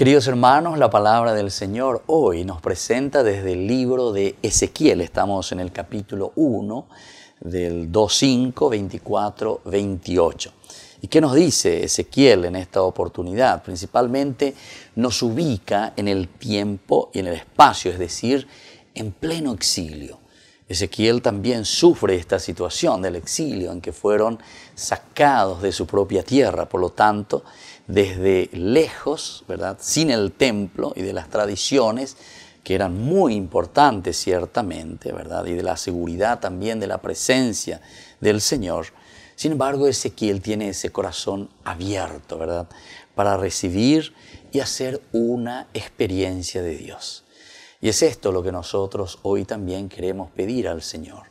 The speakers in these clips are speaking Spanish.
Queridos hermanos, la palabra del Señor hoy nos presenta desde el libro de Ezequiel. Estamos en el capítulo 1 del 2.5, 24, 28. ¿Y qué nos dice Ezequiel en esta oportunidad? Principalmente nos ubica en el tiempo y en el espacio, es decir, en pleno exilio. Ezequiel también sufre esta situación del exilio en que fueron sacados de su propia tierra, por lo tanto, desde lejos, ¿verdad? Sin el templo y de las tradiciones que eran muy importantes ciertamente, ¿verdad? Y de la seguridad también de la presencia del Señor. Sin embargo, Ezequiel tiene ese corazón abierto, ¿verdad? Para recibir y hacer una experiencia de Dios. Y es esto lo que nosotros hoy también queremos pedir al Señor.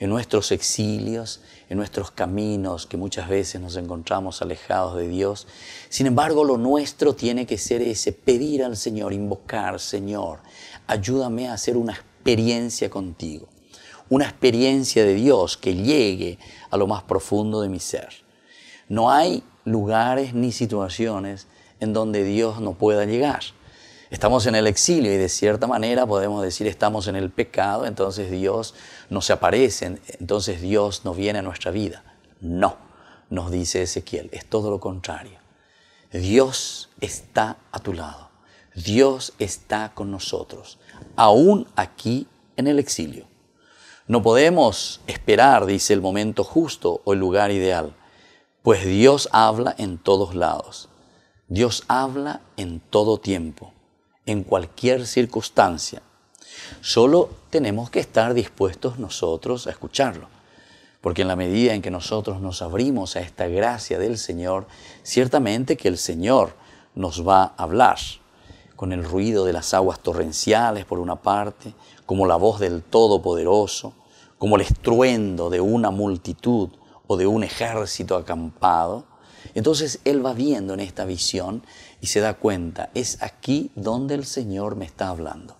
En nuestros exilios, en nuestros caminos que muchas veces nos encontramos alejados de Dios. Sin embargo, lo nuestro tiene que ser ese, pedir al Señor, invocar, Señor, ayúdame a hacer una experiencia contigo, una experiencia de Dios que llegue a lo más profundo de mi ser. No hay lugares ni situaciones en donde Dios no pueda llegar. Estamos en el exilio y de cierta manera podemos decir estamos en el pecado, entonces Dios no se aparece, entonces Dios no viene a nuestra vida. No, nos dice Ezequiel, es todo lo contrario. Dios está a tu lado, Dios está con nosotros, aún aquí en el exilio. No podemos esperar, dice, el momento justo o el lugar ideal, pues Dios habla en todos lados. Dios habla en todo tiempo en cualquier circunstancia. Solo tenemos que estar dispuestos nosotros a escucharlo, porque en la medida en que nosotros nos abrimos a esta gracia del Señor, ciertamente que el Señor nos va a hablar con el ruido de las aguas torrenciales por una parte, como la voz del Todopoderoso, como el estruendo de una multitud o de un ejército acampado, entonces él va viendo en esta visión y se da cuenta, es aquí donde el Señor me está hablando.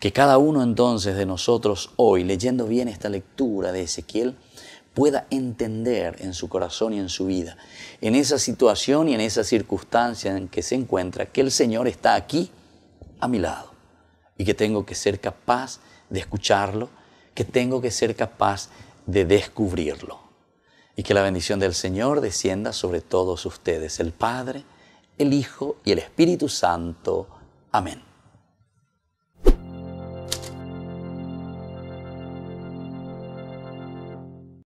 Que cada uno entonces de nosotros hoy, leyendo bien esta lectura de Ezequiel, pueda entender en su corazón y en su vida, en esa situación y en esa circunstancia en que se encuentra, que el Señor está aquí a mi lado y que tengo que ser capaz de escucharlo, que tengo que ser capaz de descubrirlo y que la bendición del Señor descienda sobre todos ustedes, el Padre, el Hijo y el Espíritu Santo. Amén.